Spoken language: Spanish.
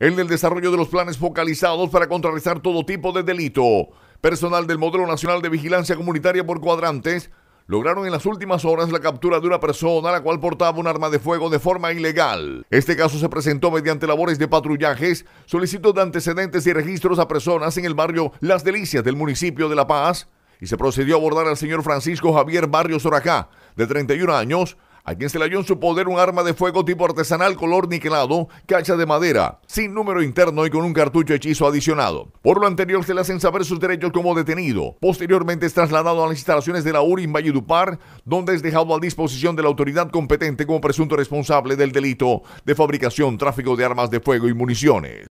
en el desarrollo de los planes focalizados para contrarrestar todo tipo de delito. Personal del Modelo Nacional de Vigilancia Comunitaria por Cuadrantes lograron en las últimas horas la captura de una persona la cual portaba un arma de fuego de forma ilegal. Este caso se presentó mediante labores de patrullajes, solicitud de antecedentes y registros a personas en el barrio Las Delicias del municipio de La Paz y se procedió a abordar al señor Francisco Javier Barrios Oracá, de 31 años, a quien se le halló en su poder un arma de fuego tipo artesanal color niquelado, cacha de madera, sin número interno y con un cartucho hechizo adicionado. Por lo anterior se le hacen saber sus derechos como detenido. Posteriormente es trasladado a las instalaciones de la URI en Valledupar, donde es dejado a disposición de la autoridad competente como presunto responsable del delito de fabricación, tráfico de armas de fuego y municiones.